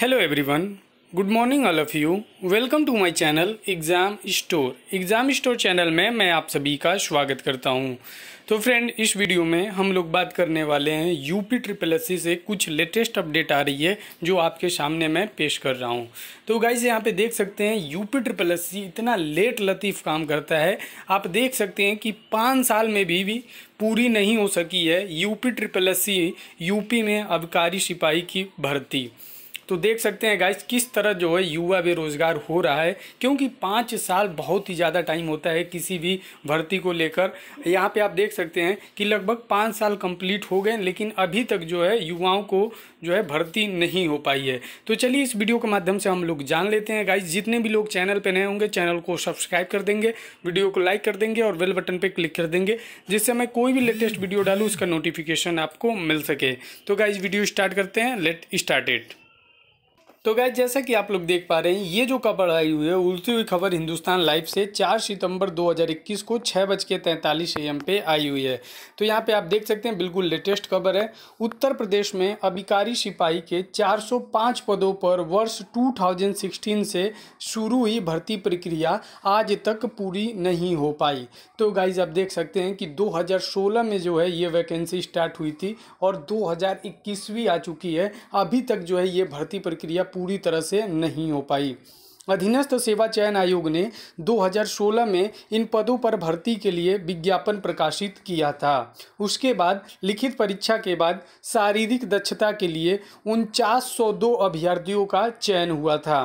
hello everyone good morning all of you welcome to my channel exam store exam store channel में मैं आप सभी का स्वागत करता हूं तो फ्रेंड इस वीडियो में हम लोग बात करने वाले हैं यूपी ट्रिपल एस से कुछ लेटेस्ट अपडेट आ रही है जो आपके सामने मैं पेश कर रहा हूं तो गाइज यहाँ पे देख सकते हैं यूपी ट्रिपल एस इतना लेट लतीफ़ काम करता है आप देख सकते हैं कि पाँच साल में भी, भी पूरी नहीं हो सकी है यूपी ट्रिपल एस यूपी में अबकारी सिपाही की भर्ती तो देख सकते हैं गाइस किस तरह जो है युवा बेरोज़गार हो रहा है क्योंकि पाँच साल बहुत ही ज़्यादा टाइम होता है किसी भी भर्ती को लेकर यहाँ पे आप देख सकते हैं कि लगभग पाँच साल कंप्लीट हो गए लेकिन अभी तक जो है युवाओं को जो है भर्ती नहीं हो पाई है तो चलिए इस वीडियो के माध्यम से हम लोग जान लेते हैं गाइज जितने भी लोग चैनल पर नए होंगे चैनल को सब्सक्राइब कर देंगे वीडियो को लाइक कर देंगे और बेल बटन पर क्लिक कर देंगे जिससे मैं कोई भी लेटेस्ट वीडियो डालूँ उसका नोटिफिकेशन आपको मिल सके तो गाइज वीडियो स्टार्ट करते हैं लेट स्टार्ट तो गाय जैसा कि आप लोग देख पा रहे हैं ये जो खबर आई हुई है उलती हुई खबर हिंदुस्तान लाइव से 4 सितंबर 2021 को छः बज के तैंतालीस एम पे आई हुई है तो यहाँ पे आप देख सकते हैं बिल्कुल लेटेस्ट खबर है उत्तर प्रदेश में अभिकारी सिपाही के 405 पदों पर वर्ष 2016 से शुरू हुई भर्ती प्रक्रिया आज तक पूरी नहीं हो पाई तो गाइज आप देख सकते हैं कि दो में जो है ये वैकेंसी स्टार्ट हुई थी और दो आ चुकी है अभी तक जो है ये भर्ती प्रक्रिया पूरी तरह से नहीं हो पाई अधीनस्थ सेवा चयन आयोग ने 2016 में इन पदों पर भर्ती के लिए विज्ञापन प्रकाशित किया था उसके बाद लिखित परीक्षा के बाद शारीरिक दक्षता के लिए उनचास अभ्यर्थियों का चयन हुआ था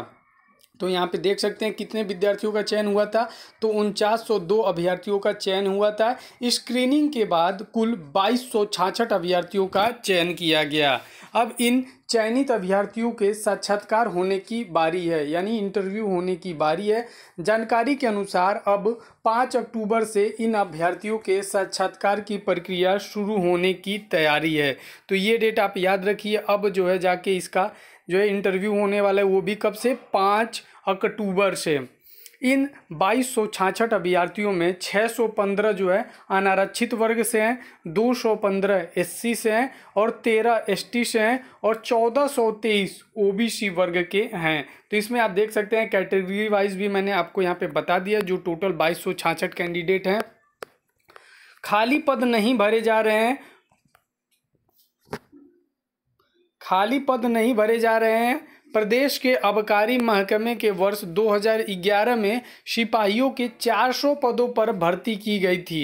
तो यहाँ पे देख सकते हैं कितने विद्यार्थियों का चयन हुआ था तो उनचास सौ दो अभ्यर्थियों का चयन हुआ था स्क्रीनिंग के बाद कुल बाईस सौ छाछठ अभ्यर्थियों का चयन किया गया अब इन चयनित अभ्यर्थियों के साक्षात्कार होने की बारी है यानी इंटरव्यू होने की बारी है जानकारी के अनुसार अब पाँच अक्टूबर से इन अभ्यर्थियों के साक्षात्कार की प्रक्रिया शुरू होने की तैयारी है तो ये डेट आप याद रखिए अब जो है जाके इसका जो है इंटरव्यू होने वाला है वो भी कब से पाँच अक्टूबर से इन बाईस सौ अभ्यर्थियों में 615 जो है अनारक्षित वर्ग से हैं 215 एससी से हैं और 13 एसटी से हैं और 1423 ओबीसी वर्ग के हैं तो इसमें आप देख सकते हैं कैटेगरी वाइज भी मैंने आपको यहाँ पे बता दिया जो टोटल बाईस सौ छाछठ कैंडिडेट हैं खाली पद नहीं भरे जा रहे हैं खाली पद नहीं भरे जा रहे हैं प्रदेश के आबकारी महकमे के वर्ष 2011 में सिपाहियों के 400 पदों पर भर्ती की गई थी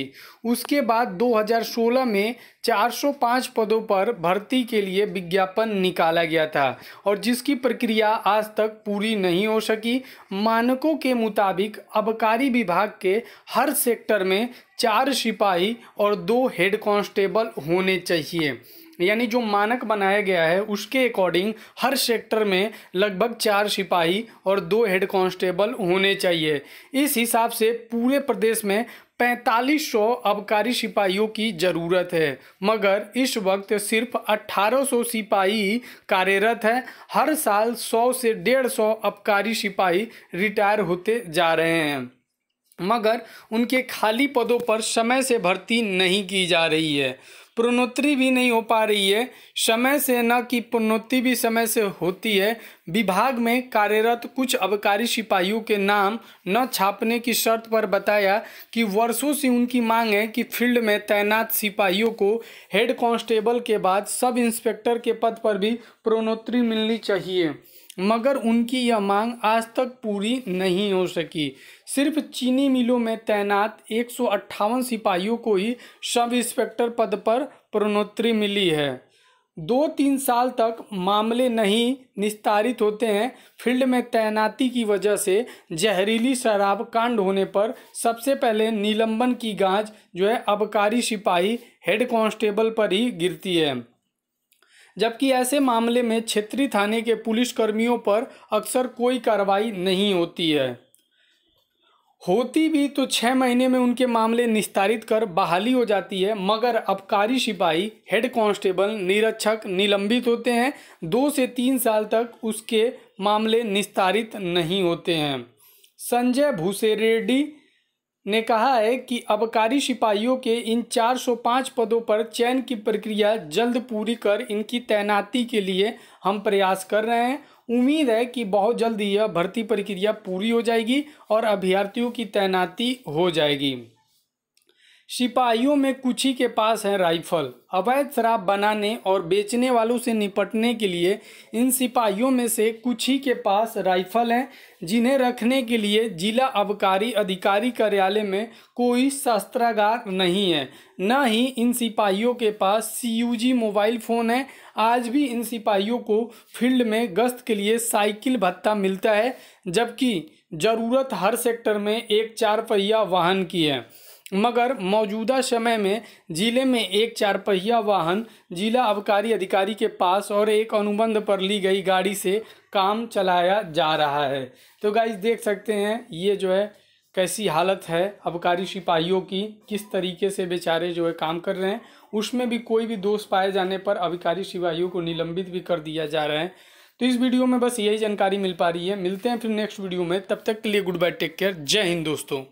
उसके बाद 2016 में 405 पदों पर भर्ती के लिए विज्ञापन निकाला गया था और जिसकी प्रक्रिया आज तक पूरी नहीं हो सकी मानकों के मुताबिक आबकारी विभाग के हर सेक्टर में चार सिपाही और दो हेड कांस्टेबल होने चाहिए यानी जो मानक बनाया गया है उसके अकॉर्डिंग हर सेक्टर में लगभग चार सिपाही और दो हेड कांस्टेबल होने चाहिए इस हिसाब से पूरे प्रदेश में पैंतालीस सौ अबकारी सिपाहियों की ज़रूरत है मगर इस वक्त सिर्फ अट्ठारह सौ सिपाही कार्यरत हैं हर साल सौ से डेढ़ सौ अबकारी सिपाही रिटायर होते जा रहे हैं मगर उनके खाली पदों पर समय से भर्ती नहीं की जा रही है प्रोन्नति भी नहीं हो पा रही है समय से न कि प्रोन्नति भी समय से होती है विभाग में कार्यरत कुछ अबकारी सिपाहियों के नाम न छापने की शर्त पर बताया कि वर्षों से उनकी मांग है कि फील्ड में तैनात सिपाहियों को हेड कांस्टेबल के बाद सब इंस्पेक्टर के पद पर भी प्रोन्नति मिलनी चाहिए मगर उनकी यह मांग आज तक पूरी नहीं हो सकी सिर्फ चीनी मिलों में तैनात एक सिपाहियों को ही सब इंस्पेक्टर पद पर प्रोन्नति मिली है दो तीन साल तक मामले नहीं निस्तारित होते हैं फील्ड में तैनाती की वजह से जहरीली शराब कांड होने पर सबसे पहले निलंबन की गाज जो है अबकारी सिपाही हेड कांस्टेबल पर ही गिरती है जबकि ऐसे मामले में क्षेत्रीय थाने के पुलिसकर्मियों पर अक्सर कोई कार्रवाई नहीं होती है होती भी तो छः महीने में उनके मामले निस्तारित कर बहाली हो जाती है मगर अबकारी सिपाही हेड कांस्टेबल निरीक्षक निलंबित होते हैं दो से तीन साल तक उसके मामले निस्तारित नहीं होते हैं संजय भूसे रेड्डी ने कहा है कि अबकारी सिपाहियों के इन 405 पदों पर चयन की प्रक्रिया जल्द पूरी कर इनकी तैनाती के लिए हम प्रयास कर रहे हैं उम्मीद है कि बहुत जल्द यह भर्ती प्रक्रिया पूरी हो जाएगी और अभ्यर्थियों की तैनाती हो जाएगी सिपाहियों में कुछ ही के पास है राइफल अवैध शराब बनाने और बेचने वालों से निपटने के लिए इन सिपाहियों में से कुछ ही के पास राइफल हैं जिन्हें रखने के लिए जिला आबकारी अधिकारी कार्यालय में कोई शस्त्रागार नहीं है न ही इन सिपाहियों के पास सी मोबाइल फ़ोन है आज भी इन सिपाहियों को फील्ड में गश्त के लिए साइकिल भत्ता मिलता है जबकि ज़रूरत हर सेक्टर में एक चार पहिया वाहन की है मगर मौजूदा समय में जिले में एक चार पहिया वाहन जिला आबकारी अधिकारी के पास और एक अनुबंध पर ली गई गाड़ी से काम चलाया जा रहा है तो गाइज देख सकते हैं ये जो है कैसी हालत है अबकारी सिपाहियों की किस तरीके से बेचारे जो है काम कर रहे हैं उसमें भी कोई भी दोष पाए जाने पर अबकारी सिपाहियों को निलंबित भी कर दिया जा रहा है तो इस वीडियो में बस यही जानकारी मिल पा रही है मिलते हैं फिर नेक्स्ट वीडियो में तब तक के लिए गुड बाय टेक केयर जय हिंद दोस्तों